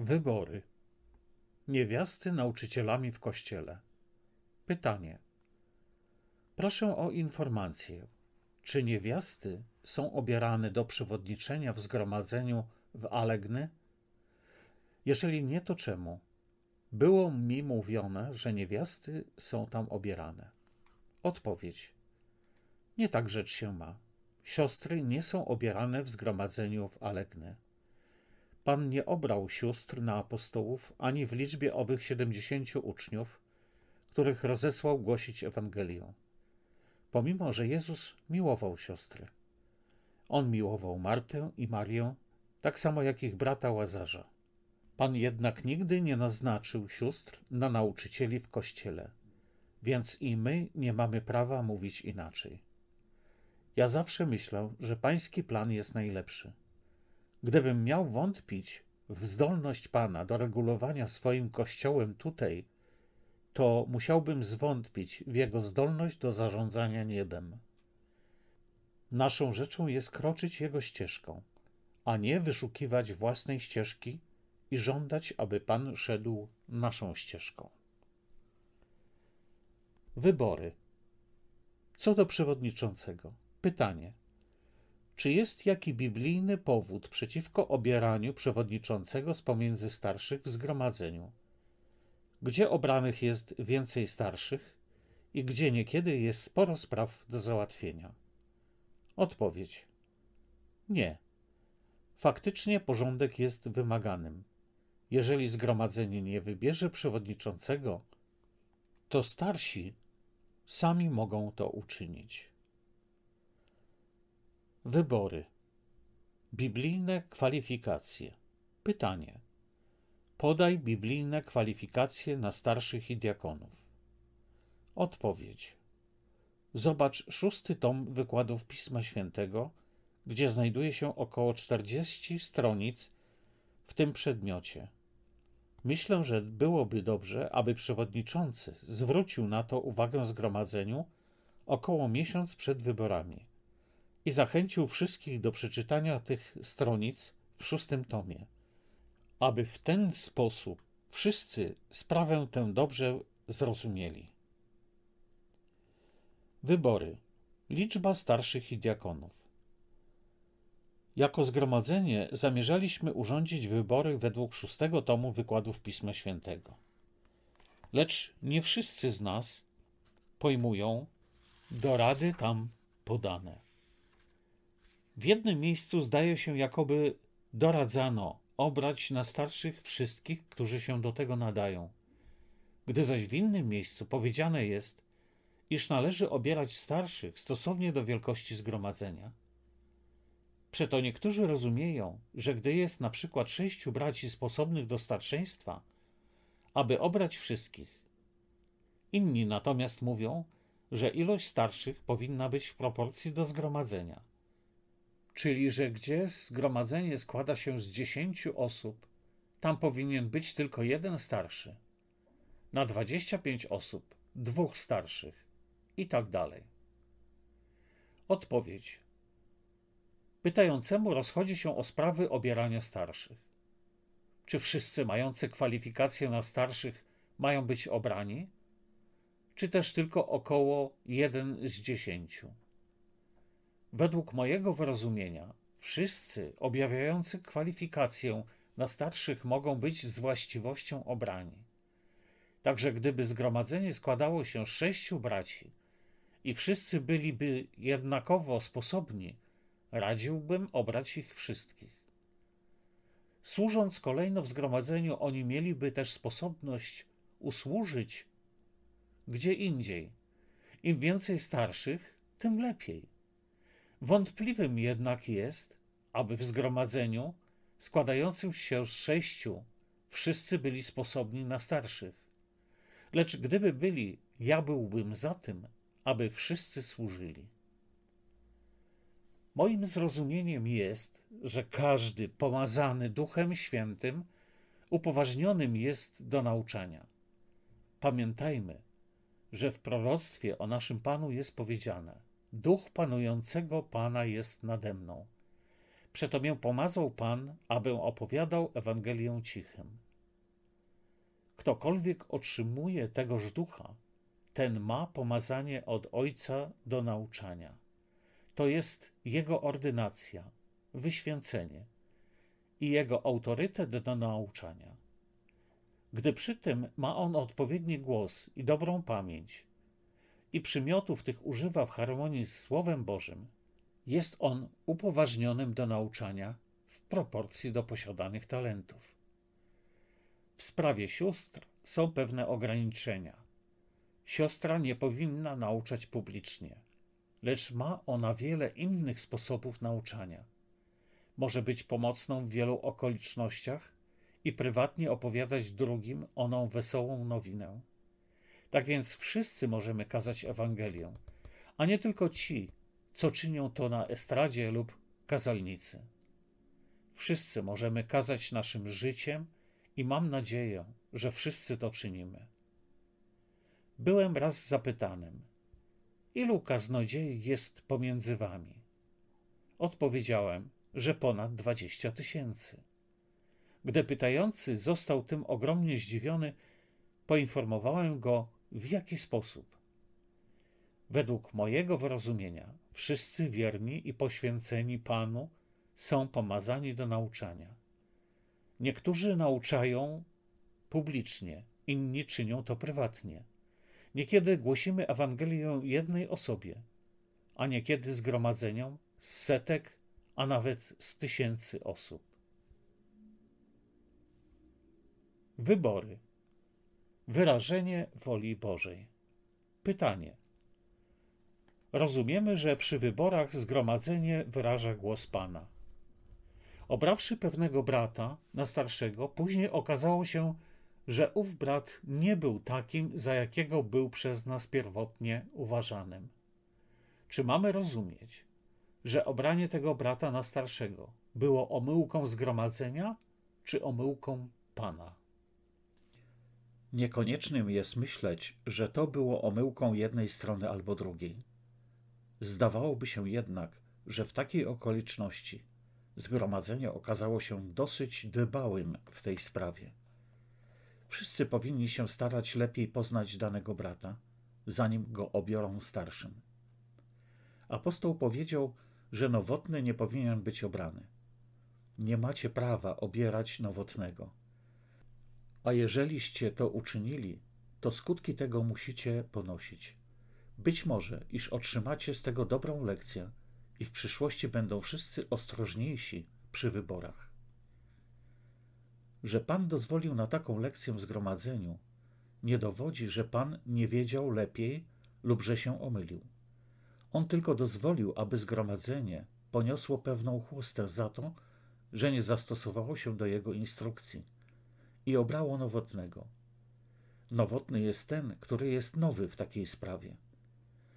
Wybory. Niewiasty nauczycielami w kościele. Pytanie. Proszę o informację, czy niewiasty są obierane do przewodniczenia w zgromadzeniu w Alegny? Jeżeli nie, to czemu? Było mi mówione, że niewiasty są tam obierane. Odpowiedź. Nie tak rzecz się ma. Siostry nie są obierane w zgromadzeniu w Alegny. Pan nie obrał sióstr na apostołów ani w liczbie owych siedemdziesięciu uczniów, których rozesłał głosić Ewangelię. Pomimo, że Jezus miłował siostry. On miłował Martę i Marię, tak samo jak ich brata Łazarza. Pan jednak nigdy nie naznaczył sióstr na nauczycieli w kościele, więc i my nie mamy prawa mówić inaczej. Ja zawsze myślę, że pański plan jest najlepszy. Gdybym miał wątpić w zdolność Pana do regulowania swoim kościołem tutaj, to musiałbym zwątpić w jego zdolność do zarządzania niebem. Naszą rzeczą jest kroczyć jego ścieżką, a nie wyszukiwać własnej ścieżki i żądać, aby Pan szedł naszą ścieżką. Wybory. Co do przewodniczącego. Pytanie. Czy jest jaki biblijny powód przeciwko obieraniu przewodniczącego z pomiędzy starszych w zgromadzeniu? Gdzie obranych jest więcej starszych i gdzie niekiedy jest sporo spraw do załatwienia? Odpowiedź: Nie. Faktycznie porządek jest wymaganym. Jeżeli zgromadzenie nie wybierze przewodniczącego, to starsi sami mogą to uczynić. Wybory. Biblijne kwalifikacje. Pytanie. Podaj biblijne kwalifikacje na starszych i diakonów. Odpowiedź. Zobacz szósty tom wykładów Pisma Świętego, gdzie znajduje się około 40 stronic w tym przedmiocie. Myślę, że byłoby dobrze, aby przewodniczący zwrócił na to uwagę zgromadzeniu około miesiąc przed wyborami i zachęcił wszystkich do przeczytania tych stronic w szóstym tomie, aby w ten sposób wszyscy sprawę tę dobrze zrozumieli. Wybory. Liczba starszych i diakonów. Jako zgromadzenie zamierzaliśmy urządzić wybory według szóstego tomu wykładów Pisma Świętego. Lecz nie wszyscy z nas pojmują dorady tam podane. W jednym miejscu zdaje się, jakoby doradzano obrać na starszych wszystkich, którzy się do tego nadają. Gdy zaś w innym miejscu powiedziane jest, iż należy obierać starszych stosownie do wielkości zgromadzenia. Przeto niektórzy rozumieją, że gdy jest na przykład sześciu braci sposobnych do starszeństwa, aby obrać wszystkich. Inni natomiast mówią, że ilość starszych powinna być w proporcji do zgromadzenia czyli że gdzie zgromadzenie składa się z dziesięciu osób, tam powinien być tylko jeden starszy. Na dwadzieścia pięć osób, dwóch starszych i tak dalej. Odpowiedź. Pytającemu rozchodzi się o sprawy obierania starszych. Czy wszyscy mający kwalifikacje na starszych mają być obrani? Czy też tylko około jeden z dziesięciu? Według mojego wyrozumienia, wszyscy objawiający kwalifikację na starszych mogą być z właściwością obrani. Także gdyby zgromadzenie składało się z sześciu braci i wszyscy byliby jednakowo sposobni, radziłbym obrać ich wszystkich. Służąc kolejno w zgromadzeniu, oni mieliby też sposobność usłużyć gdzie indziej. Im więcej starszych, tym lepiej. Wątpliwym jednak jest, aby w zgromadzeniu składającym się z sześciu wszyscy byli sposobni na starszych. Lecz gdyby byli, ja byłbym za tym, aby wszyscy służyli. Moim zrozumieniem jest, że każdy pomazany Duchem Świętym upoważnionym jest do nauczania. Pamiętajmy, że w proroctwie o naszym Panu jest powiedziane – Duch panującego Pana jest nade mną. Przeto mię pomazał Pan, abym opowiadał Ewangelię cichym. Ktokolwiek otrzymuje tegoż ducha, ten ma pomazanie od Ojca do nauczania. To jest jego ordynacja, wyświęcenie i jego autorytet do nauczania. Gdy przy tym ma on odpowiedni głos i dobrą pamięć, i przymiotów tych używa w harmonii z Słowem Bożym, jest on upoważnionym do nauczania w proporcji do posiadanych talentów. W sprawie sióstr są pewne ograniczenia. Siostra nie powinna nauczać publicznie, lecz ma ona wiele innych sposobów nauczania. Może być pomocną w wielu okolicznościach i prywatnie opowiadać drugim oną wesołą nowinę tak więc wszyscy możemy kazać Ewangelię, a nie tylko ci, co czynią to na estradzie lub kazalnicy. Wszyscy możemy kazać naszym życiem i mam nadzieję, że wszyscy to czynimy. Byłem raz zapytanym: Ilu kaznodziei jest pomiędzy wami? Odpowiedziałem, że ponad dwadzieścia tysięcy. Gdy pytający został tym ogromnie zdziwiony, poinformowałem go, w jaki sposób? Według mojego wyrozumienia, wszyscy wierni i poświęceni Panu są pomazani do nauczania. Niektórzy nauczają publicznie, inni czynią to prywatnie. Niekiedy głosimy Ewangelię jednej osobie, a niekiedy zgromadzeniom z setek, a nawet z tysięcy osób. Wybory. Wyrażenie woli Bożej. Pytanie. Rozumiemy, że przy wyborach zgromadzenie wyraża głos Pana. Obrawszy pewnego brata, na starszego, później okazało się, że ów brat nie był takim, za jakiego był przez nas pierwotnie uważanym. Czy mamy rozumieć, że obranie tego brata na starszego było omyłką zgromadzenia czy omyłką Pana? Niekoniecznym jest myśleć, że to było omyłką jednej strony albo drugiej. Zdawałoby się jednak, że w takiej okoliczności zgromadzenie okazało się dosyć dbałym w tej sprawie. Wszyscy powinni się starać lepiej poznać danego brata, zanim go obiorą starszym. Apostoł powiedział, że nowotny nie powinien być obrany. Nie macie prawa obierać nowotnego. A jeżeliście to uczynili, to skutki tego musicie ponosić. Być może, iż otrzymacie z tego dobrą lekcję i w przyszłości będą wszyscy ostrożniejsi przy wyborach. Że Pan dozwolił na taką lekcję w zgromadzeniu, nie dowodzi, że Pan nie wiedział lepiej lub że się omylił. On tylko dozwolił, aby zgromadzenie poniosło pewną chłostę za to, że nie zastosowało się do jego instrukcji i obrało nowotnego. Nowotny jest ten, który jest nowy w takiej sprawie.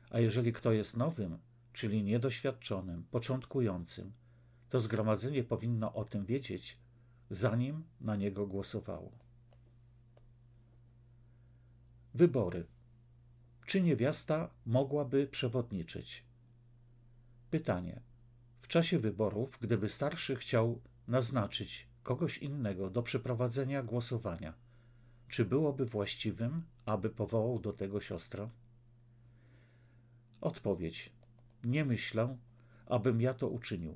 A jeżeli kto jest nowym, czyli niedoświadczonym, początkującym, to zgromadzenie powinno o tym wiedzieć, zanim na niego głosowało. Wybory. Czy niewiasta mogłaby przewodniczyć? Pytanie. W czasie wyborów, gdyby starszy chciał naznaczyć kogoś innego do przeprowadzenia głosowania, czy byłoby właściwym, aby powołał do tego siostra? Odpowiedź: Nie myślę, abym ja to uczynił.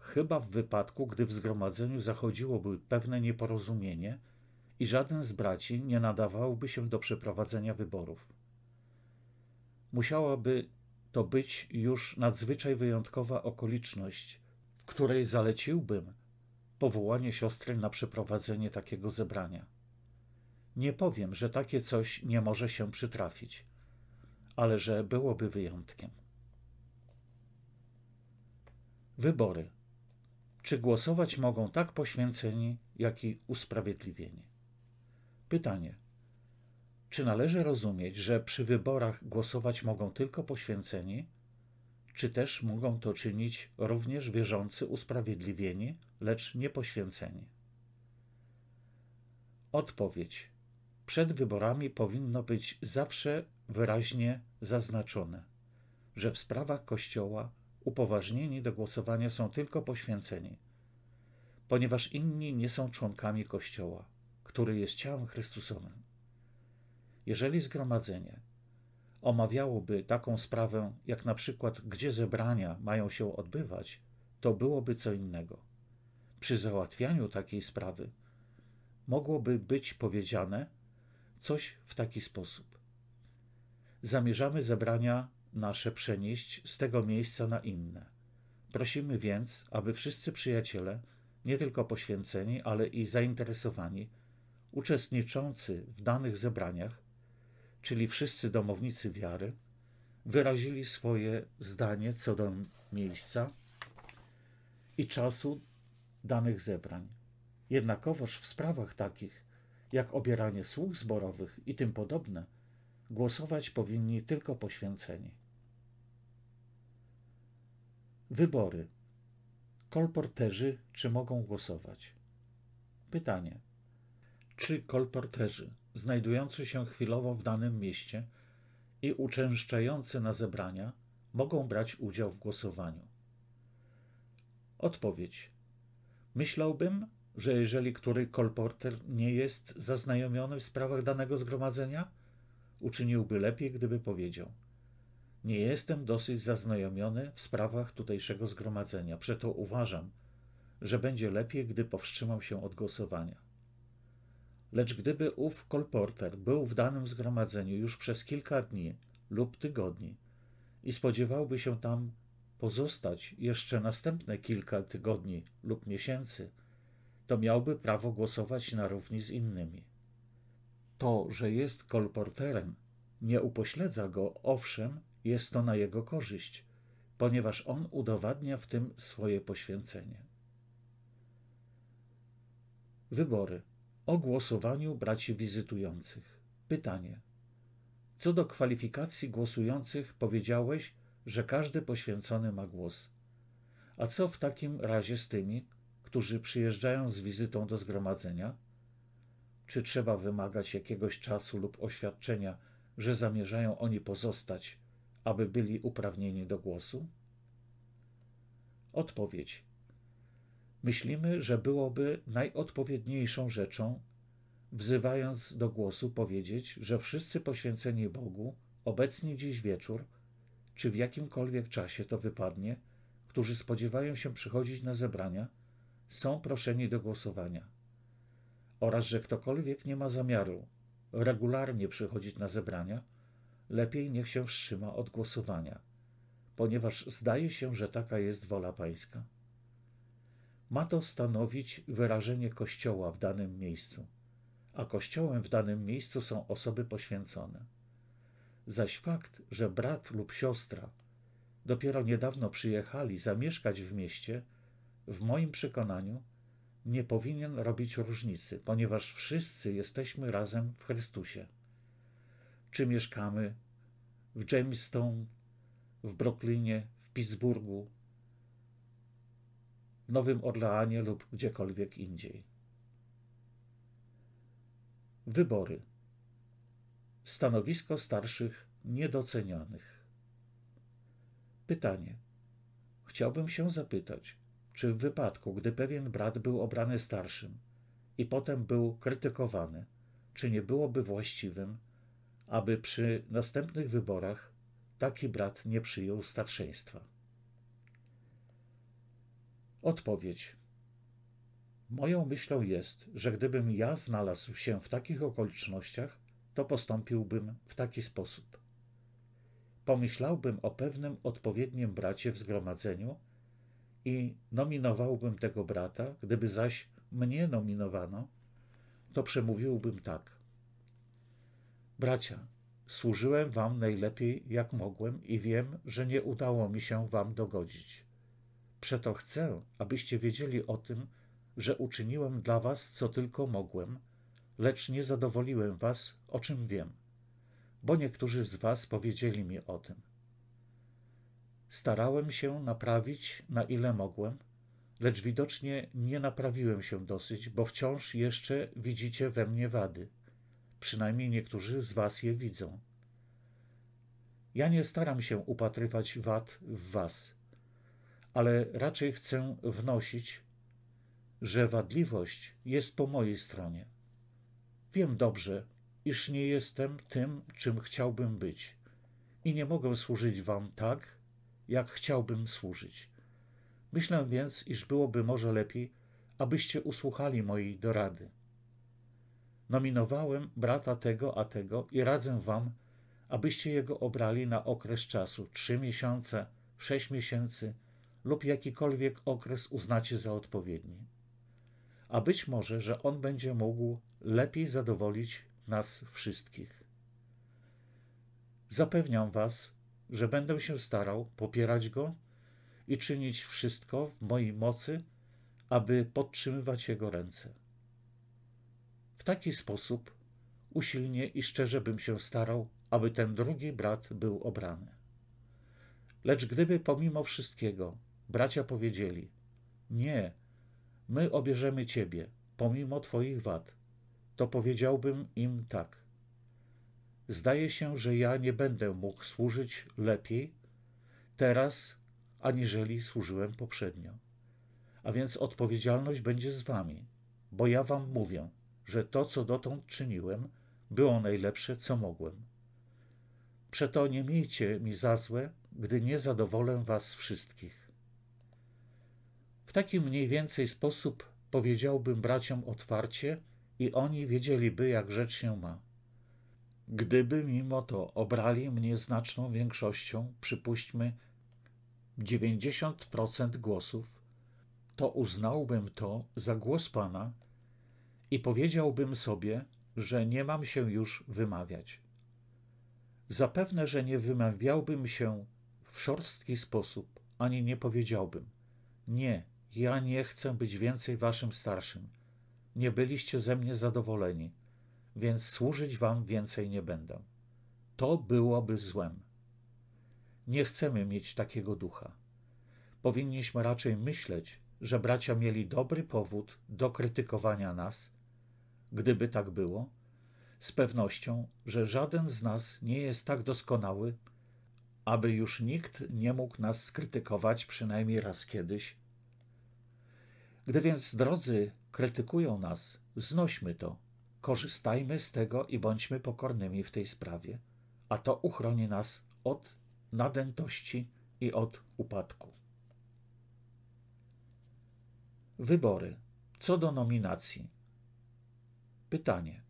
Chyba w wypadku, gdy w zgromadzeniu zachodziłoby pewne nieporozumienie i żaden z braci nie nadawałby się do przeprowadzenia wyborów. Musiałaby to być już nadzwyczaj wyjątkowa okoliczność, w której zaleciłbym, powołanie siostry na przeprowadzenie takiego zebrania. Nie powiem, że takie coś nie może się przytrafić, ale że byłoby wyjątkiem. Wybory. Czy głosować mogą tak poświęceni, jak i usprawiedliwieni? Pytanie. Czy należy rozumieć, że przy wyborach głosować mogą tylko poświęceni, czy też mogą to czynić również wierzący usprawiedliwieni, lecz niepoświęceni? Odpowiedź. Przed wyborami powinno być zawsze wyraźnie zaznaczone, że w sprawach Kościoła upoważnieni do głosowania są tylko poświęceni, ponieważ inni nie są członkami Kościoła, który jest ciałem Chrystusowym. Jeżeli zgromadzenie omawiałoby taką sprawę, jak na przykład gdzie zebrania mają się odbywać, to byłoby co innego. Przy załatwianiu takiej sprawy mogłoby być powiedziane coś w taki sposób. Zamierzamy zebrania nasze przenieść z tego miejsca na inne. Prosimy więc, aby wszyscy przyjaciele, nie tylko poświęceni, ale i zainteresowani, uczestniczący w danych zebraniach, czyli wszyscy domownicy wiary, wyrazili swoje zdanie co do miejsca i czasu danych zebrań. Jednakowoż w sprawach takich, jak obieranie sług zborowych i tym podobne, głosować powinni tylko poświęceni. Wybory. Kolporterzy czy mogą głosować? Pytanie. Czy kolporterzy znajdujący się chwilowo w danym mieście i uczęszczający na zebrania mogą brać udział w głosowaniu. Odpowiedź. Myślałbym, że jeżeli który kolporter nie jest zaznajomiony w sprawach danego zgromadzenia, uczyniłby lepiej, gdyby powiedział – nie jestem dosyć zaznajomiony w sprawach tutejszego zgromadzenia, przeto uważam, że będzie lepiej, gdy powstrzymam się od głosowania. Lecz gdyby ów kolporter był w danym zgromadzeniu już przez kilka dni lub tygodni i spodziewałby się tam pozostać jeszcze następne kilka tygodni lub miesięcy, to miałby prawo głosować na równi z innymi. To, że jest kolporterem, nie upośledza go, owszem, jest to na jego korzyść, ponieważ on udowadnia w tym swoje poświęcenie. Wybory o głosowaniu braci wizytujących. Pytanie. Co do kwalifikacji głosujących powiedziałeś, że każdy poświęcony ma głos. A co w takim razie z tymi, którzy przyjeżdżają z wizytą do zgromadzenia? Czy trzeba wymagać jakiegoś czasu lub oświadczenia, że zamierzają oni pozostać, aby byli uprawnieni do głosu? Odpowiedź myślimy, że byłoby najodpowiedniejszą rzeczą, wzywając do głosu, powiedzieć, że wszyscy poświęceni Bogu, obecni dziś wieczór, czy w jakimkolwiek czasie to wypadnie, którzy spodziewają się przychodzić na zebrania, są proszeni do głosowania. Oraz, że ktokolwiek nie ma zamiaru regularnie przychodzić na zebrania, lepiej niech się wstrzyma od głosowania, ponieważ zdaje się, że taka jest wola Pańska ma to stanowić wyrażenie Kościoła w danym miejscu, a Kościołem w danym miejscu są osoby poświęcone. Zaś fakt, że brat lub siostra dopiero niedawno przyjechali zamieszkać w mieście, w moim przekonaniu nie powinien robić różnicy, ponieważ wszyscy jesteśmy razem w Chrystusie. Czy mieszkamy w Jamestown, w Brooklynie, w Pittsburghu, Nowym Orleanie lub gdziekolwiek indziej. Wybory. Stanowisko starszych niedocenionych. Pytanie. Chciałbym się zapytać, czy w wypadku, gdy pewien brat był obrany starszym i potem był krytykowany, czy nie byłoby właściwym, aby przy następnych wyborach taki brat nie przyjął starszeństwa? Odpowiedź. Moją myślą jest, że gdybym ja znalazł się w takich okolicznościach, to postąpiłbym w taki sposób. Pomyślałbym o pewnym odpowiednim bracie w zgromadzeniu i nominowałbym tego brata, gdyby zaś mnie nominowano, to przemówiłbym tak. Bracia, służyłem wam najlepiej jak mogłem i wiem, że nie udało mi się wam dogodzić. Przeto chcę, abyście wiedzieli o tym, że uczyniłem dla was, co tylko mogłem, lecz nie zadowoliłem was, o czym wiem, bo niektórzy z was powiedzieli mi o tym. Starałem się naprawić, na ile mogłem, lecz widocznie nie naprawiłem się dosyć, bo wciąż jeszcze widzicie we mnie wady. Przynajmniej niektórzy z was je widzą. Ja nie staram się upatrywać wad w was – ale raczej chcę wnosić, że wadliwość jest po mojej stronie. Wiem dobrze, iż nie jestem tym, czym chciałbym być i nie mogę służyć wam tak, jak chciałbym służyć. Myślę więc, iż byłoby może lepiej, abyście usłuchali mojej dorady. Nominowałem brata tego a tego i radzę wam, abyście jego obrali na okres czasu trzy miesiące, sześć miesięcy, lub jakikolwiek okres uznacie za odpowiedni. A być może, że On będzie mógł lepiej zadowolić nas wszystkich. Zapewniam Was, że będę się starał popierać Go i czynić wszystko w mojej mocy, aby podtrzymywać Jego ręce. W taki sposób usilnie i szczerze bym się starał, aby ten drugi brat był obrany. Lecz gdyby pomimo wszystkiego Bracia powiedzieli: Nie, my obierzemy ciebie, pomimo twoich wad. To powiedziałbym im tak: Zdaje się, że ja nie będę mógł służyć lepiej teraz, aniżeli służyłem poprzednio. A więc odpowiedzialność będzie z wami, bo ja wam mówię, że to, co dotąd czyniłem, było najlepsze, co mogłem. Przeto nie miejcie mi za złe, gdy nie zadowolę was wszystkich taki mniej więcej sposób powiedziałbym braciom otwarcie i oni wiedzieliby, jak rzecz się ma. Gdyby mimo to obrali mnie znaczną większością, przypuśćmy 90% głosów, to uznałbym to za głos Pana i powiedziałbym sobie, że nie mam się już wymawiać. Zapewne, że nie wymawiałbym się w szorstki sposób, ani nie powiedziałbym: Nie, ja nie chcę być więcej waszym starszym. Nie byliście ze mnie zadowoleni, więc służyć wam więcej nie będę. To byłoby złem. Nie chcemy mieć takiego ducha. Powinniśmy raczej myśleć, że bracia mieli dobry powód do krytykowania nas. Gdyby tak było, z pewnością, że żaden z nas nie jest tak doskonały, aby już nikt nie mógł nas skrytykować przynajmniej raz kiedyś gdy więc drodzy krytykują nas, znośmy to, korzystajmy z tego i bądźmy pokornymi w tej sprawie, a to uchroni nas od nadętości i od upadku. Wybory. Co do nominacji. Pytanie.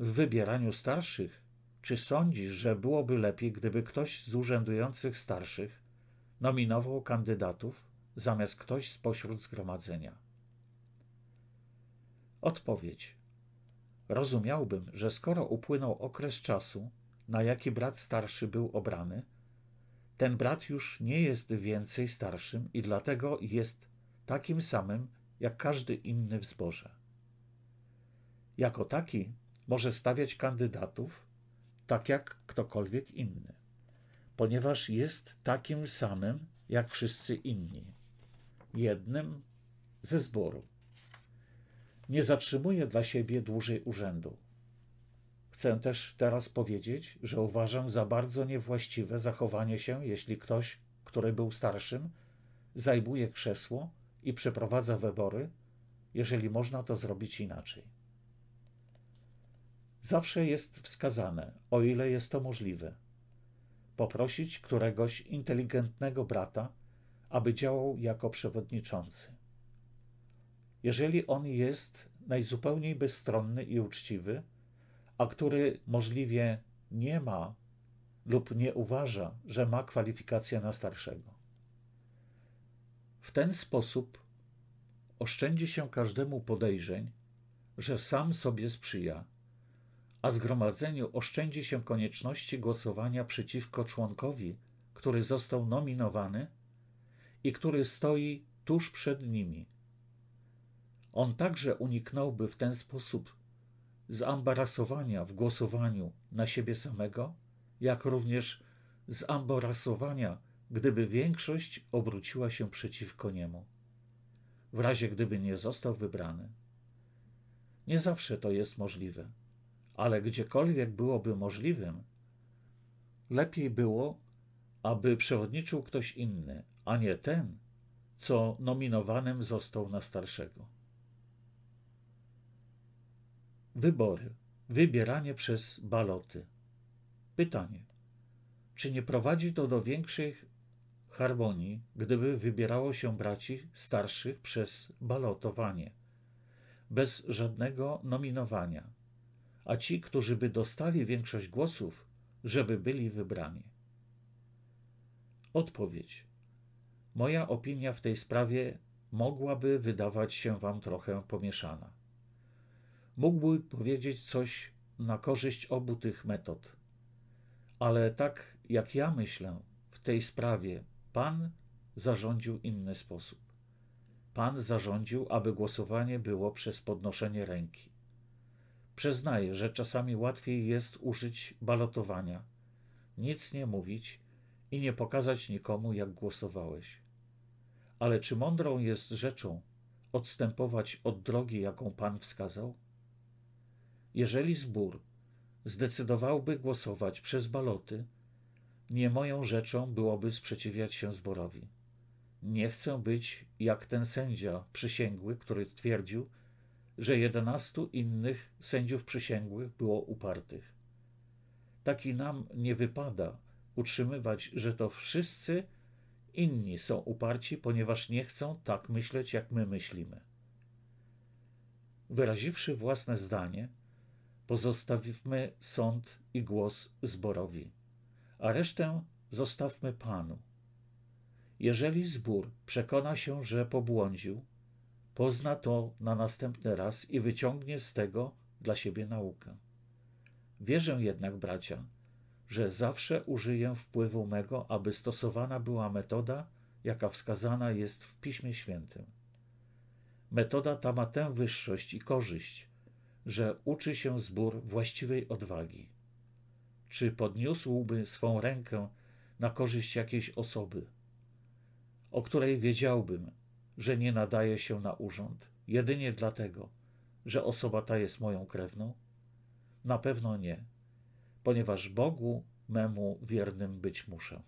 W wybieraniu starszych, czy sądzisz, że byłoby lepiej, gdyby ktoś z urzędujących starszych nominował kandydatów, zamiast ktoś spośród zgromadzenia. Odpowiedź. Rozumiałbym, że skoro upłynął okres czasu, na jaki brat starszy był obrany, ten brat już nie jest więcej starszym i dlatego jest takim samym jak każdy inny w zborze. Jako taki może stawiać kandydatów tak jak ktokolwiek inny, ponieważ jest takim samym jak wszyscy inni jednym ze zboru. Nie zatrzymuję dla siebie dłużej urzędu. Chcę też teraz powiedzieć, że uważam za bardzo niewłaściwe zachowanie się, jeśli ktoś, który był starszym, zajmuje krzesło i przeprowadza wybory, jeżeli można to zrobić inaczej. Zawsze jest wskazane, o ile jest to możliwe, poprosić któregoś inteligentnego brata aby działał jako przewodniczący. Jeżeli on jest najzupełniej bezstronny i uczciwy, a który możliwie nie ma lub nie uważa, że ma kwalifikacje na starszego. W ten sposób oszczędzi się każdemu podejrzeń, że sam sobie sprzyja, a zgromadzeniu oszczędzi się konieczności głosowania przeciwko członkowi, który został nominowany i który stoi tuż przed nimi. On także uniknąłby w ten sposób zambarasowania w głosowaniu na siebie samego, jak również zambarasowania, gdyby większość obróciła się przeciwko niemu, w razie gdyby nie został wybrany. Nie zawsze to jest możliwe, ale gdziekolwiek byłoby możliwym, lepiej było, aby przewodniczył ktoś inny, a nie ten, co nominowanym został na starszego. Wybory, wybieranie przez baloty. Pytanie: czy nie prowadzi to do większych harmonii, gdyby wybierało się braci starszych przez balotowanie, bez żadnego nominowania, a ci, którzy by dostali większość głosów, żeby byli wybrani? Odpowiedź: Moja opinia w tej sprawie mogłaby wydawać się wam trochę pomieszana. Mógłby powiedzieć coś na korzyść obu tych metod. Ale tak jak ja myślę, w tej sprawie Pan zarządził inny sposób. Pan zarządził, aby głosowanie było przez podnoszenie ręki. Przyznaję, że czasami łatwiej jest użyć balotowania, nic nie mówić i nie pokazać nikomu, jak głosowałeś. Ale czy mądrą jest rzeczą odstępować od drogi, jaką Pan wskazał? Jeżeli zbór zdecydowałby głosować przez baloty, nie moją rzeczą byłoby sprzeciwiać się zborowi. Nie chcę być jak ten sędzia przysięgły, który twierdził, że jedenastu innych sędziów przysięgłych było upartych. Taki nam nie wypada utrzymywać, że to wszyscy inni są uparci, ponieważ nie chcą tak myśleć, jak my myślimy. Wyraziwszy własne zdanie, pozostawimy sąd i głos zborowi, a resztę zostawmy Panu. Jeżeli zbór przekona się, że pobłądził, pozna to na następny raz i wyciągnie z tego dla siebie naukę. Wierzę jednak, bracia, że zawsze użyję wpływu mego, aby stosowana była metoda, jaka wskazana jest w Piśmie Świętym. Metoda ta ma tę wyższość i korzyść, że uczy się zbór właściwej odwagi. Czy podniósłby swą rękę na korzyść jakiejś osoby, o której wiedziałbym, że nie nadaje się na urząd, jedynie dlatego, że osoba ta jest moją krewną? Na pewno nie ponieważ Bogu memu wiernym być muszę.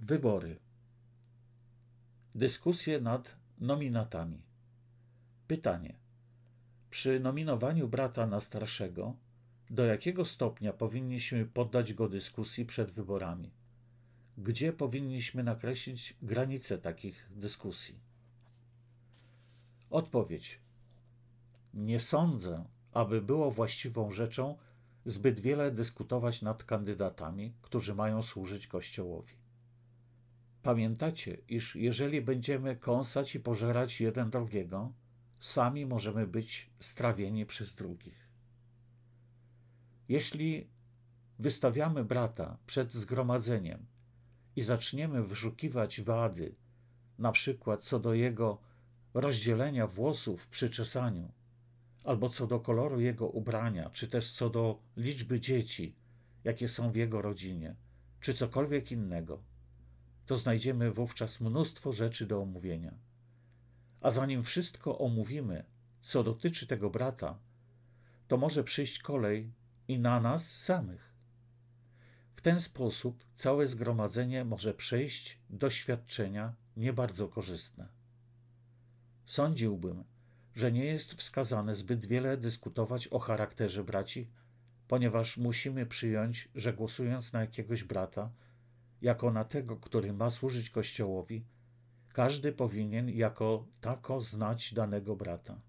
Wybory. Dyskusje nad nominatami. Pytanie. Przy nominowaniu brata na starszego, do jakiego stopnia powinniśmy poddać go dyskusji przed wyborami? Gdzie powinniśmy nakreślić granice takich dyskusji? Odpowiedź. Nie sądzę, aby było właściwą rzeczą zbyt wiele dyskutować nad kandydatami, którzy mają służyć Kościołowi. Pamiętacie, iż jeżeli będziemy kąsać i pożerać jeden drugiego, sami możemy być strawieni przez drugich. Jeśli wystawiamy brata przed zgromadzeniem i zaczniemy wyszukiwać wady, na przykład co do jego rozdzielenia włosów przy czesaniu, albo co do koloru jego ubrania, czy też co do liczby dzieci, jakie są w jego rodzinie, czy cokolwiek innego, to znajdziemy wówczas mnóstwo rzeczy do omówienia. A zanim wszystko omówimy, co dotyczy tego brata, to może przyjść kolej i na nas samych. W ten sposób całe zgromadzenie może przejść doświadczenia nie bardzo korzystne. Sądziłbym, że nie jest wskazane zbyt wiele dyskutować o charakterze braci, ponieważ musimy przyjąć, że głosując na jakiegoś brata, jako na tego, który ma służyć Kościołowi, każdy powinien jako tako znać danego brata.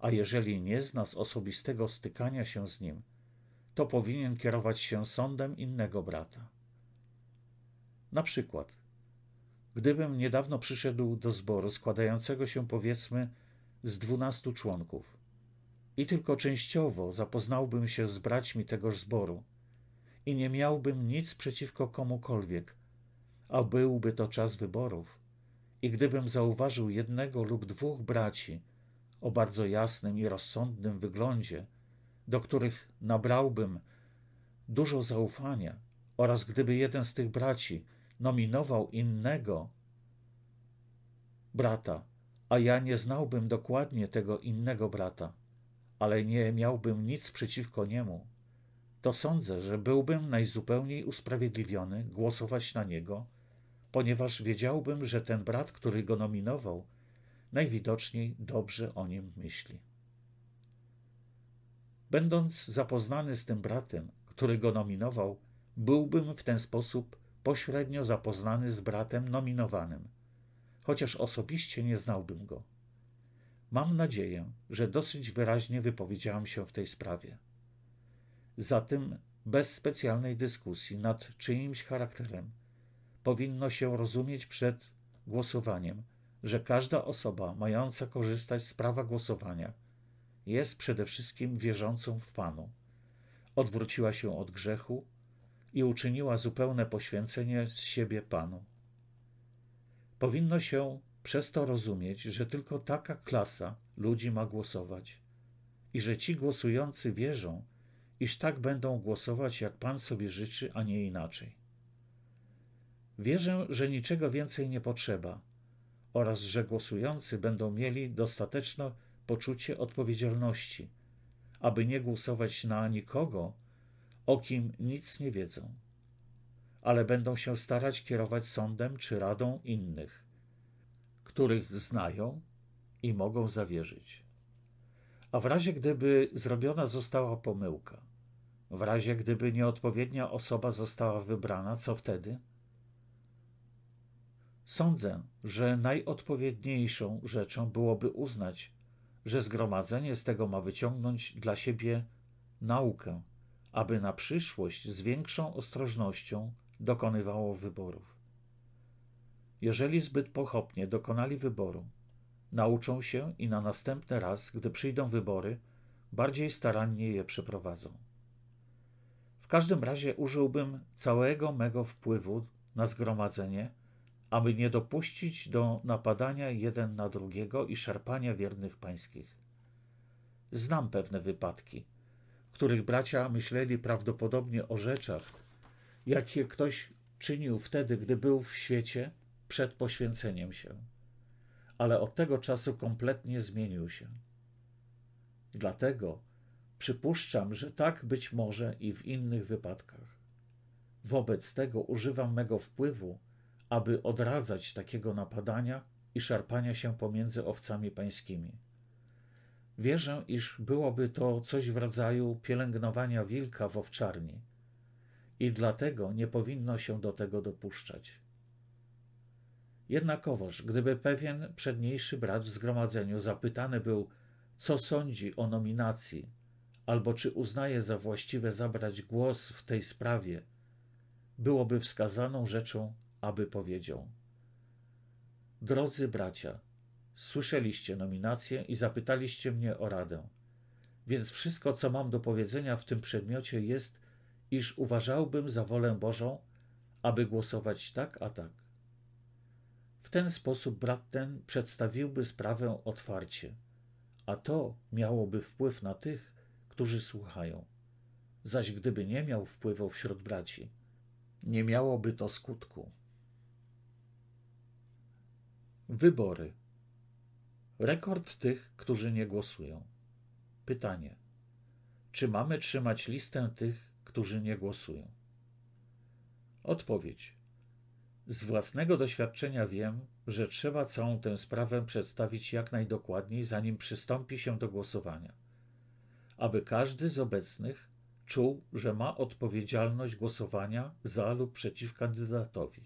A jeżeli nie zna z osobistego stykania się z nim, to powinien kierować się sądem innego brata. Na przykład, gdybym niedawno przyszedł do zboru składającego się powiedzmy z dwunastu członków. I tylko częściowo zapoznałbym się z braćmi tegoż zboru i nie miałbym nic przeciwko komukolwiek, a byłby to czas wyborów. I gdybym zauważył jednego lub dwóch braci o bardzo jasnym i rozsądnym wyglądzie, do których nabrałbym dużo zaufania, oraz gdyby jeden z tych braci nominował innego brata a ja nie znałbym dokładnie tego innego brata, ale nie miałbym nic przeciwko niemu, to sądzę, że byłbym najzupełniej usprawiedliwiony głosować na niego, ponieważ wiedziałbym, że ten brat, który go nominował, najwidoczniej dobrze o nim myśli. Będąc zapoznany z tym bratem, który go nominował, byłbym w ten sposób pośrednio zapoznany z bratem nominowanym chociaż osobiście nie znałbym go. Mam nadzieję, że dosyć wyraźnie wypowiedziałam się w tej sprawie. Zatem, bez specjalnej dyskusji nad czyimś charakterem, powinno się rozumieć przed głosowaniem, że każda osoba mająca korzystać z prawa głosowania jest przede wszystkim wierzącą w Panu. Odwróciła się od grzechu i uczyniła zupełne poświęcenie z siebie Panu. Powinno się przez to rozumieć, że tylko taka klasa ludzi ma głosować i że ci głosujący wierzą, iż tak będą głosować, jak Pan sobie życzy, a nie inaczej. Wierzę, że niczego więcej nie potrzeba oraz że głosujący będą mieli dostateczne poczucie odpowiedzialności, aby nie głosować na nikogo, o kim nic nie wiedzą ale będą się starać kierować sądem czy radą innych, których znają i mogą zawierzyć. A w razie gdyby zrobiona została pomyłka, w razie gdyby nieodpowiednia osoba została wybrana, co wtedy? Sądzę, że najodpowiedniejszą rzeczą byłoby uznać, że zgromadzenie z tego ma wyciągnąć dla siebie naukę, aby na przyszłość z większą ostrożnością dokonywało wyborów. Jeżeli zbyt pochopnie dokonali wyboru, nauczą się i na następny raz, gdy przyjdą wybory, bardziej starannie je przeprowadzą. W każdym razie użyłbym całego mego wpływu na zgromadzenie, aby nie dopuścić do napadania jeden na drugiego i szarpania wiernych pańskich. Znam pewne wypadki, w których bracia myśleli prawdopodobnie o rzeczach, jakie ktoś czynił wtedy, gdy był w świecie przed poświęceniem się. Ale od tego czasu kompletnie zmienił się. Dlatego przypuszczam, że tak być może i w innych wypadkach. Wobec tego używam mego wpływu, aby odradzać takiego napadania i szarpania się pomiędzy owcami pańskimi. Wierzę, iż byłoby to coś w rodzaju pielęgnowania wilka w owczarni – i dlatego nie powinno się do tego dopuszczać. Jednakowoż, gdyby pewien przedniejszy brat w zgromadzeniu zapytany był, co sądzi o nominacji, albo czy uznaje za właściwe zabrać głos w tej sprawie, byłoby wskazaną rzeczą, aby powiedział. Drodzy bracia, słyszeliście nominację i zapytaliście mnie o radę, więc wszystko, co mam do powiedzenia w tym przedmiocie, jest iż uważałbym za wolę Bożą, aby głosować tak, a tak. W ten sposób brat ten przedstawiłby sprawę otwarcie, a to miałoby wpływ na tych, którzy słuchają. Zaś gdyby nie miał wpływu wśród braci, nie miałoby to skutku. Wybory. Rekord tych, którzy nie głosują. Pytanie. Czy mamy trzymać listę tych, którzy nie głosują? Odpowiedź. Z własnego doświadczenia wiem, że trzeba całą tę sprawę przedstawić jak najdokładniej, zanim przystąpi się do głosowania, aby każdy z obecnych czuł, że ma odpowiedzialność głosowania za lub przeciw kandydatowi.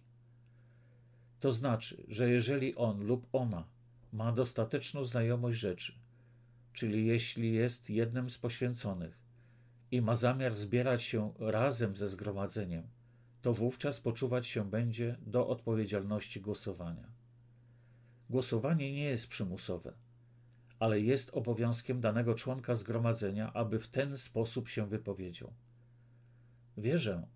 To znaczy, że jeżeli on lub ona ma dostateczną znajomość rzeczy, czyli jeśli jest jednym z poświęconych, i ma zamiar zbierać się razem ze zgromadzeniem, to wówczas poczuwać się będzie do odpowiedzialności głosowania. Głosowanie nie jest przymusowe, ale jest obowiązkiem danego członka zgromadzenia, aby w ten sposób się wypowiedział. Wierzę,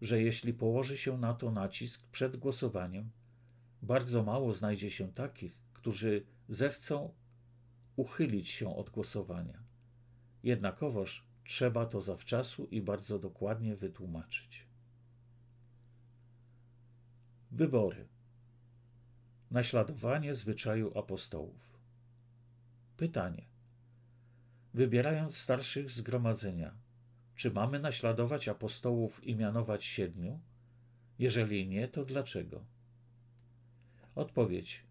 że jeśli położy się na to nacisk przed głosowaniem, bardzo mało znajdzie się takich, którzy zechcą uchylić się od głosowania. Jednakowoż Trzeba to zawczasu i bardzo dokładnie wytłumaczyć. Wybory. Naśladowanie zwyczaju apostołów. Pytanie. Wybierając starszych zgromadzenia, czy mamy naśladować apostołów i mianować siedmiu? Jeżeli nie, to dlaczego? Odpowiedź.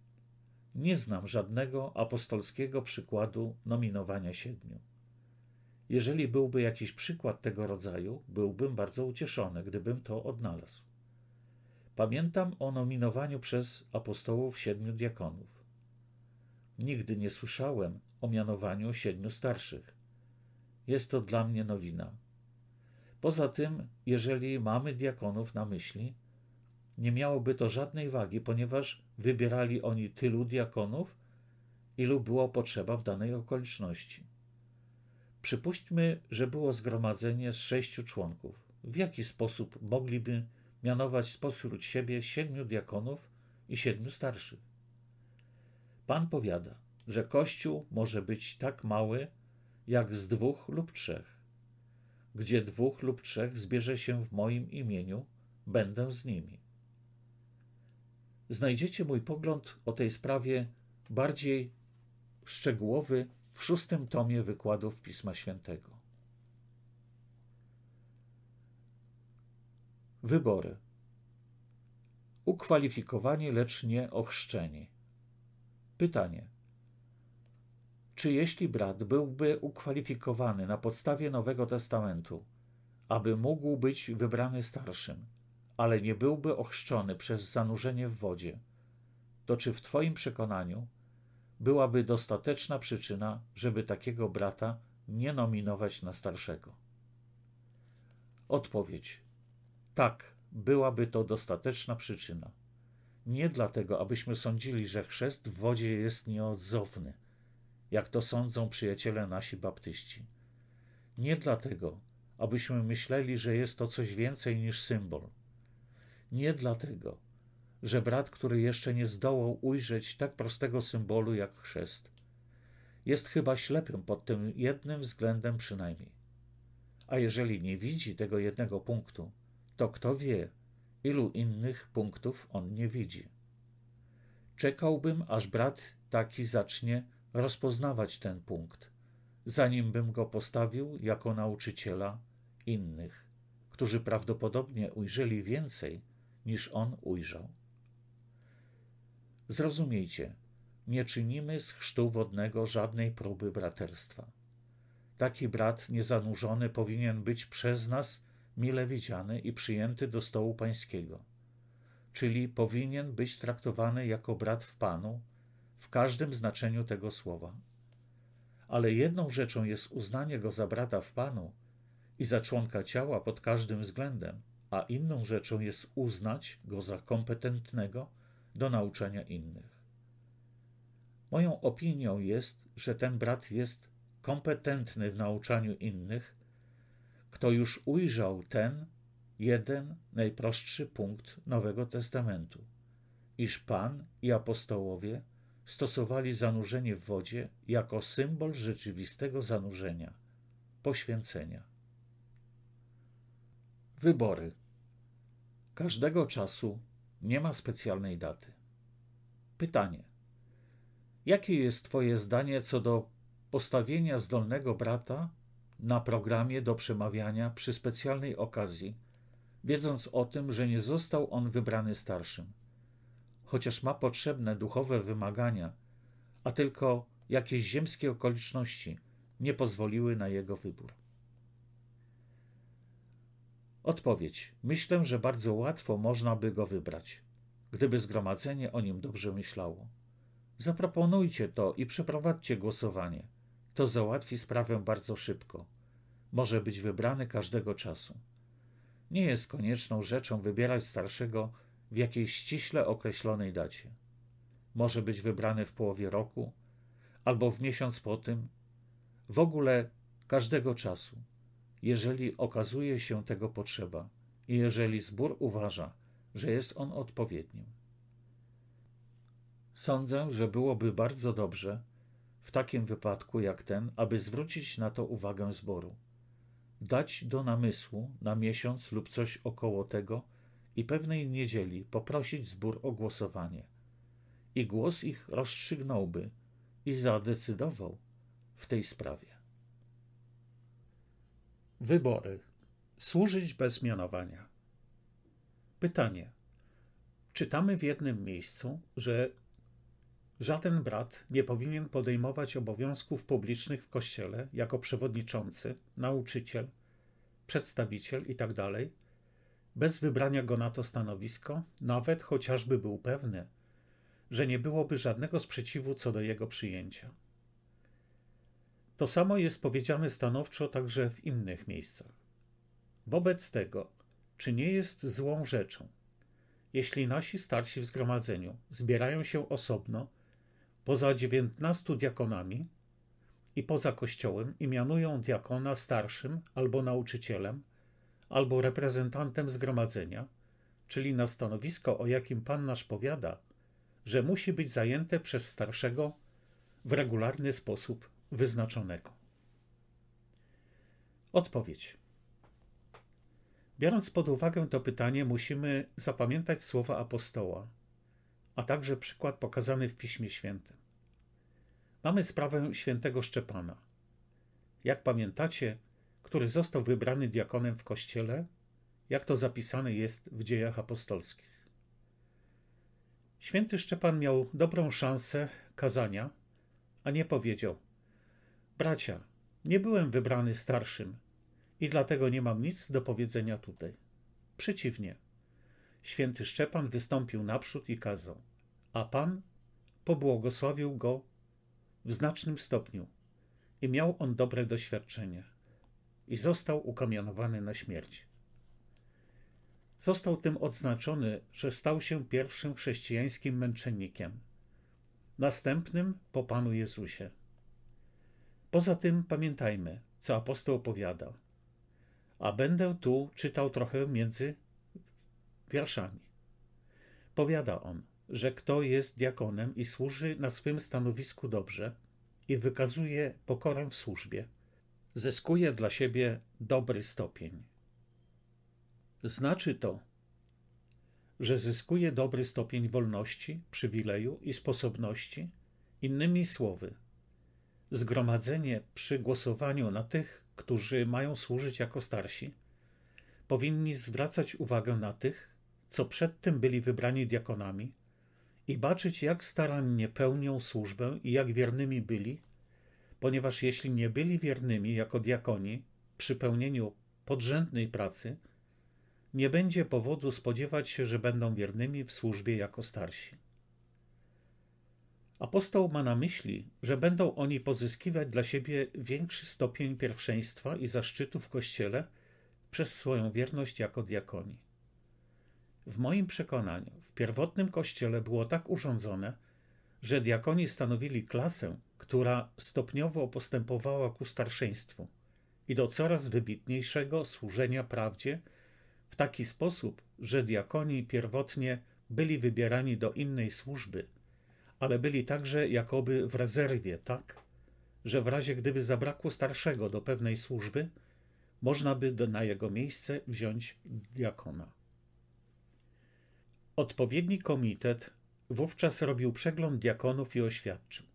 Nie znam żadnego apostolskiego przykładu nominowania siedmiu. Jeżeli byłby jakiś przykład tego rodzaju, byłbym bardzo ucieszony, gdybym to odnalazł. Pamiętam o nominowaniu przez apostołów siedmiu diakonów. Nigdy nie słyszałem o mianowaniu siedmiu starszych. Jest to dla mnie nowina. Poza tym, jeżeli mamy diakonów na myśli, nie miałoby to żadnej wagi, ponieważ wybierali oni tylu diakonów, ilu było potrzeba w danej okoliczności. Przypuśćmy, że było zgromadzenie z sześciu członków. W jaki sposób mogliby mianować spośród siebie siedmiu diakonów i siedmiu starszych? Pan powiada, że Kościół może być tak mały, jak z dwóch lub trzech. Gdzie dwóch lub trzech zbierze się w moim imieniu, będę z nimi. Znajdziecie mój pogląd o tej sprawie bardziej szczegółowy w szóstym tomie wykładów Pisma Świętego. Wybory. Ukwalifikowani, lecz nie ochrzczeni. Pytanie. Czy jeśli brat byłby ukwalifikowany na podstawie Nowego Testamentu, aby mógł być wybrany starszym, ale nie byłby ochrzczony przez zanurzenie w wodzie, to czy w Twoim przekonaniu byłaby dostateczna przyczyna, żeby takiego brata nie nominować na starszego? Odpowiedź. Tak, byłaby to dostateczna przyczyna. Nie dlatego, abyśmy sądzili, że chrzest w wodzie jest nieodzowny, jak to sądzą przyjaciele nasi baptyści. Nie dlatego, abyśmy myśleli, że jest to coś więcej niż symbol. Nie dlatego, że brat, który jeszcze nie zdołał ujrzeć tak prostego symbolu jak chrzest, jest chyba ślepym pod tym jednym względem przynajmniej. A jeżeli nie widzi tego jednego punktu, to kto wie, ilu innych punktów on nie widzi. Czekałbym, aż brat taki zacznie rozpoznawać ten punkt, zanim bym go postawił jako nauczyciela innych, którzy prawdopodobnie ujrzeli więcej niż on ujrzał. Zrozumiejcie, nie czynimy z chrztu wodnego żadnej próby braterstwa. Taki brat niezanurzony powinien być przez nas mile widziany i przyjęty do stołu pańskiego, czyli powinien być traktowany jako brat w Panu w każdym znaczeniu tego słowa. Ale jedną rzeczą jest uznanie go za brata w Panu i za członka ciała pod każdym względem, a inną rzeczą jest uznać go za kompetentnego do nauczania innych. Moją opinią jest, że ten brat jest kompetentny w nauczaniu innych. Kto już ujrzał ten jeden najprostszy punkt Nowego Testamentu, iż Pan i apostołowie stosowali zanurzenie w wodzie jako symbol rzeczywistego zanurzenia, poświęcenia. Wybory. Każdego czasu nie ma specjalnej daty. Pytanie. Jakie jest Twoje zdanie co do postawienia zdolnego brata na programie do przemawiania przy specjalnej okazji, wiedząc o tym, że nie został on wybrany starszym, chociaż ma potrzebne duchowe wymagania, a tylko jakieś ziemskie okoliczności nie pozwoliły na jego wybór? Odpowiedź. Myślę, że bardzo łatwo można by go wybrać, gdyby zgromadzenie o nim dobrze myślało. Zaproponujcie to i przeprowadźcie głosowanie. To załatwi sprawę bardzo szybko. Może być wybrany każdego czasu. Nie jest konieczną rzeczą wybierać starszego w jakiejś ściśle określonej dacie. Może być wybrany w połowie roku albo w miesiąc po tym, w ogóle każdego czasu jeżeli okazuje się tego potrzeba i jeżeli zbór uważa, że jest on odpowiednim. Sądzę, że byłoby bardzo dobrze w takim wypadku jak ten, aby zwrócić na to uwagę zboru. Dać do namysłu na miesiąc lub coś około tego i pewnej niedzieli poprosić zbór o głosowanie. I głos ich rozstrzygnąłby i zadecydował w tej sprawie. Wybory. Służyć bez mianowania. Pytanie. Czytamy w jednym miejscu, że żaden brat nie powinien podejmować obowiązków publicznych w kościele jako przewodniczący, nauczyciel, przedstawiciel itd., tak bez wybrania go na to stanowisko, nawet chociażby był pewny, że nie byłoby żadnego sprzeciwu co do jego przyjęcia. To samo jest powiedziane stanowczo także w innych miejscach. Wobec tego, czy nie jest złą rzeczą, jeśli nasi starsi w zgromadzeniu zbierają się osobno, poza dziewiętnastu diakonami i poza kościołem i mianują diakona starszym albo nauczycielem, albo reprezentantem zgromadzenia, czyli na stanowisko, o jakim Pan nasz powiada, że musi być zajęte przez starszego w regularny sposób wyznaczonego? Odpowiedź. Biorąc pod uwagę to pytanie, musimy zapamiętać słowa apostoła, a także przykład pokazany w Piśmie Świętym. Mamy sprawę świętego Szczepana. Jak pamiętacie, który został wybrany diakonem w kościele, jak to zapisane jest w dziejach apostolskich. Święty Szczepan miał dobrą szansę kazania, a nie powiedział: Bracia, nie byłem wybrany starszym i dlatego nie mam nic do powiedzenia tutaj. Przeciwnie. Święty Szczepan wystąpił naprzód i kazał, a Pan pobłogosławił go w znacznym stopniu i miał on dobre doświadczenie i został ukamionowany na śmierć. Został tym odznaczony, że stał się pierwszym chrześcijańskim męczennikiem, następnym po Panu Jezusie. Poza tym pamiętajmy, co apostoł powiada. A będę tu czytał trochę między wierszami. Powiada on, że kto jest diakonem i służy na swym stanowisku dobrze i wykazuje pokorę w służbie, zyskuje dla siebie dobry stopień. Znaczy to, że zyskuje dobry stopień wolności, przywileju i sposobności, innymi słowy – zgromadzenie przy głosowaniu na tych, którzy mają służyć jako starsi, powinni zwracać uwagę na tych, co przedtem byli wybrani diakonami i baczyć, jak starannie pełnią służbę i jak wiernymi byli, ponieważ jeśli nie byli wiernymi jako diakoni przy pełnieniu podrzędnej pracy, nie będzie powodu spodziewać się, że będą wiernymi w służbie jako starsi. Apostoł ma na myśli, że będą oni pozyskiwać dla siebie większy stopień pierwszeństwa i zaszczytu w Kościele przez swoją wierność jako diakoni. W moim przekonaniu, w pierwotnym Kościele było tak urządzone, że diakoni stanowili klasę, która stopniowo postępowała ku starszeństwu i do coraz wybitniejszego służenia prawdzie w taki sposób, że diakoni pierwotnie byli wybierani do innej służby – ale byli także jakoby w rezerwie, tak, że w razie gdyby zabrakło starszego do pewnej służby, można by na jego miejsce wziąć diakona. Odpowiedni komitet wówczas robił przegląd diakonów i oświadczył.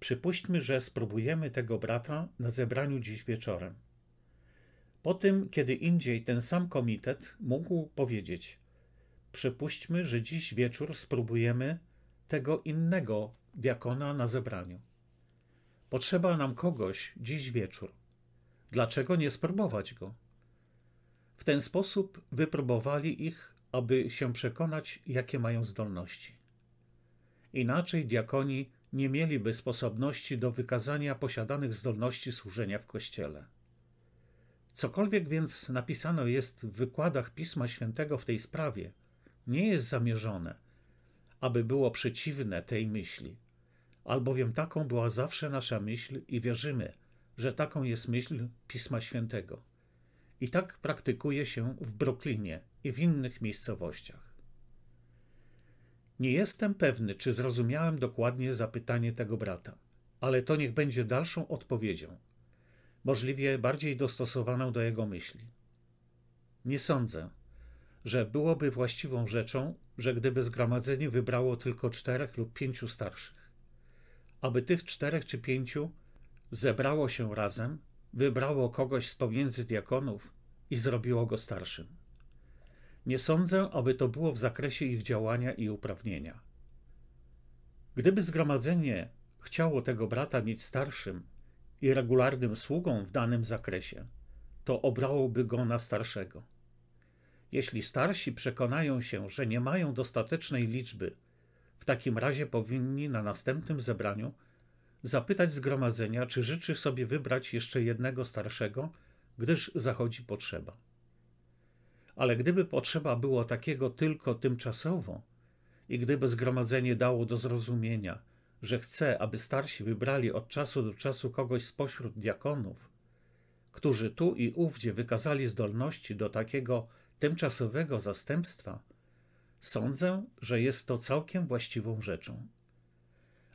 Przypuśćmy, że spróbujemy tego brata na zebraniu dziś wieczorem. Po tym, kiedy indziej ten sam komitet mógł powiedzieć: Przypuśćmy, że dziś wieczór spróbujemy tego innego diakona na zebraniu. Potrzeba nam kogoś dziś wieczór. Dlaczego nie spróbować go? W ten sposób wypróbowali ich, aby się przekonać, jakie mają zdolności. Inaczej diakoni nie mieliby sposobności do wykazania posiadanych zdolności służenia w kościele. Cokolwiek więc napisano jest w wykładach Pisma Świętego w tej sprawie, nie jest zamierzone, aby było przeciwne tej myśli, albowiem taką była zawsze nasza myśl i wierzymy, że taką jest myśl Pisma Świętego. I tak praktykuje się w Brooklynie i w innych miejscowościach. Nie jestem pewny, czy zrozumiałem dokładnie zapytanie tego brata, ale to niech będzie dalszą odpowiedzią, możliwie bardziej dostosowaną do jego myśli. Nie sądzę, że byłoby właściwą rzeczą, że gdyby zgromadzenie wybrało tylko czterech lub pięciu starszych, aby tych czterech czy pięciu zebrało się razem, wybrało kogoś z pomiędzy diakonów i zrobiło go starszym. Nie sądzę, aby to było w zakresie ich działania i uprawnienia. Gdyby zgromadzenie chciało tego brata mieć starszym i regularnym sługą w danym zakresie, to obrałoby go na starszego. Jeśli starsi przekonają się, że nie mają dostatecznej liczby, w takim razie powinni na następnym zebraniu zapytać zgromadzenia, czy życzy sobie wybrać jeszcze jednego starszego, gdyż zachodzi potrzeba. Ale gdyby potrzeba było takiego tylko tymczasowo i gdyby zgromadzenie dało do zrozumienia, że chce, aby starsi wybrali od czasu do czasu kogoś spośród diakonów, którzy tu i ówdzie wykazali zdolności do takiego tymczasowego zastępstwa, sądzę, że jest to całkiem właściwą rzeczą.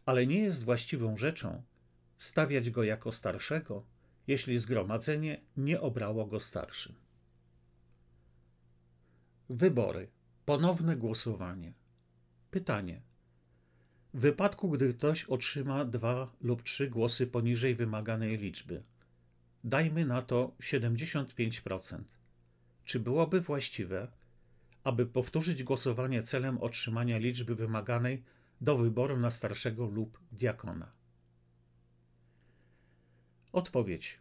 Ale nie jest właściwą rzeczą stawiać go jako starszego, jeśli zgromadzenie nie obrało go starszym. Wybory. Ponowne głosowanie. Pytanie. W wypadku, gdy ktoś otrzyma dwa lub trzy głosy poniżej wymaganej liczby, dajmy na to 75%. Czy byłoby właściwe, aby powtórzyć głosowanie celem otrzymania liczby wymaganej do wyboru na starszego lub diakona? Odpowiedź.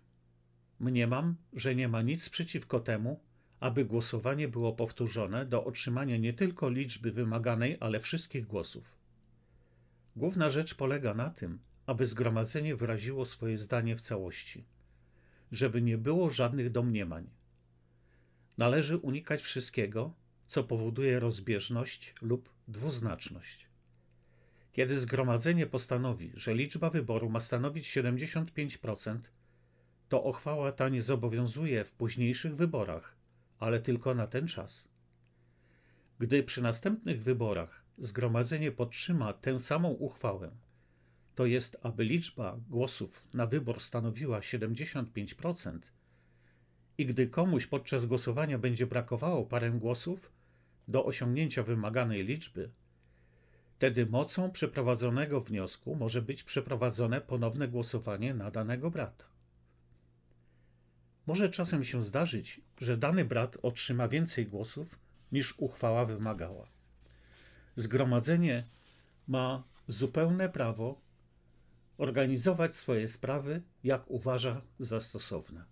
Mniemam, że nie ma nic przeciwko temu, aby głosowanie było powtórzone do otrzymania nie tylko liczby wymaganej, ale wszystkich głosów. Główna rzecz polega na tym, aby zgromadzenie wyraziło swoje zdanie w całości, żeby nie było żadnych domniemań. Należy unikać wszystkiego, co powoduje rozbieżność lub dwuznaczność. Kiedy zgromadzenie postanowi, że liczba wyboru ma stanowić 75%, to ochwała ta nie zobowiązuje w późniejszych wyborach, ale tylko na ten czas. Gdy przy następnych wyborach zgromadzenie podtrzyma tę samą uchwałę, to jest aby liczba głosów na wybór stanowiła 75%, i gdy komuś podczas głosowania będzie brakowało parę głosów do osiągnięcia wymaganej liczby, wtedy mocą przeprowadzonego wniosku może być przeprowadzone ponowne głosowanie na danego brata. Może czasem się zdarzyć, że dany brat otrzyma więcej głosów niż uchwała wymagała. Zgromadzenie ma zupełne prawo organizować swoje sprawy, jak uważa za stosowne.